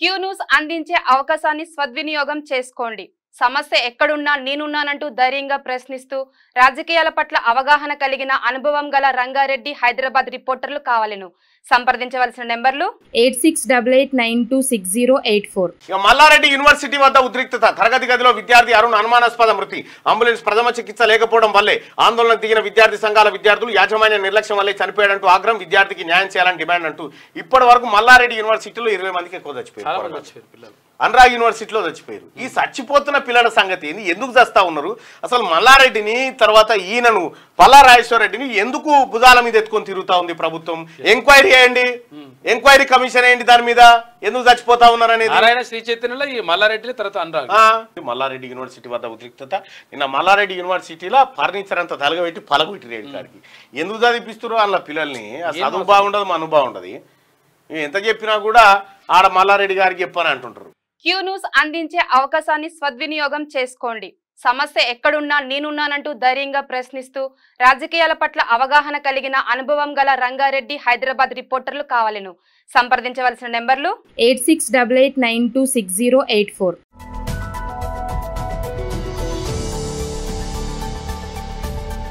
Q news అందించే అవకాశాన్ని సద్వినియోగం చేసుకోండి సమస్య ఎక్కడున్నా నేనున్నానంటూ ధైర్యంగా ప్రశ్నిస్తూ రాజకీయాల పట్ల అవగాహన కలిగిన అనుభవం గల రంగారెడ్డి హైదరాబాద్ రిపోర్టర్లు కావాలను సంప్రదించవలసిన నెంబర్లు eight six double eight nine two six zero eight four Malla Reddy university వద్ద ఉద్రిక్తత తరగతి గదిలో విద్యార్థి అరుణ్ అనుమానాస్పద మృతి అంబులెన్స్ ప్రథమ చికిత్స లేకపోవడం వల్లే ఆందోళన దిగిన విద్యార్థి సంఘాల విద్యార్థులు యాజమాన్య నిర్లక్ష్యం వల్లే చనిపోయాడంటూ ఆగ్రహం విద్యార్థికి న్యాయం చేయాలని డిమాండ్ అంటూ ఇప్పటి వరకు మల్లారెడ్డి యూనివర్సిటీలో ఇరవై మందికి ఎక్కువ చచ్చిపోయారు అనురాగ్ యూనివర్సిటీలో చచ్చిపోయారు ఈ చచ్చిపోతున్న పిల్లల సంగతి ఏంది ఎందుకు చస్తా ఉన్నారు అసలు మల్లారెడ్డిని తర్వాత ఈయనను పల్లా రెడ్డిని ఎందుకు భుజాల మీద ఎత్తుకొని తిరుగుతా ఉంది ప్రభుత్వం ఎంక్వైరీ అయ్యండి hmm. ఎంక్వైరీ కమిషన్ అయ్యండి దాని మీద ఎందుకు చచ్చిపోతా ఉన్నారు అనేది శ్రీ చైతన్యలో ఈ మల్లారెడ్డి తర్వాత అనురాగ్ మల్లారెడ్డి యూనివర్సిటీ వద్ద ఉద్రిక్తత నిన్న మల్లారెడ్డి యూనివర్సిటీలో ఫర్నిచర్ అంతా తలగబెట్టి పలగబెట్టి రేడు గారికి ఎందుకు చదివిపిస్తున్నారు అన్న పిల్లల్ని అసలు చదువు బాగుండదు మన ఉండదు ఎంత చెప్పినా కూడా ఆడ మల్లారెడ్డి గారికి చెప్పని అంటుంటారు క్యూ న్యూస్ అందించే అవకాశాన్ని సద్వినియోగం చేసుకోండి సమస్య ఎక్కడున్నా నేనున్నానంటూ ధైర్యంగా ప్రశ్నిస్తూ రాజకీయాల పట్ల అవగాహన కలిగిన అనుభవం గల రంగారెడ్డి హైదరాబాద్ రిపోర్టర్లు కావాలను సంప్రదించవలసిన నెంబర్లు eight six double eight nine two six zero eight four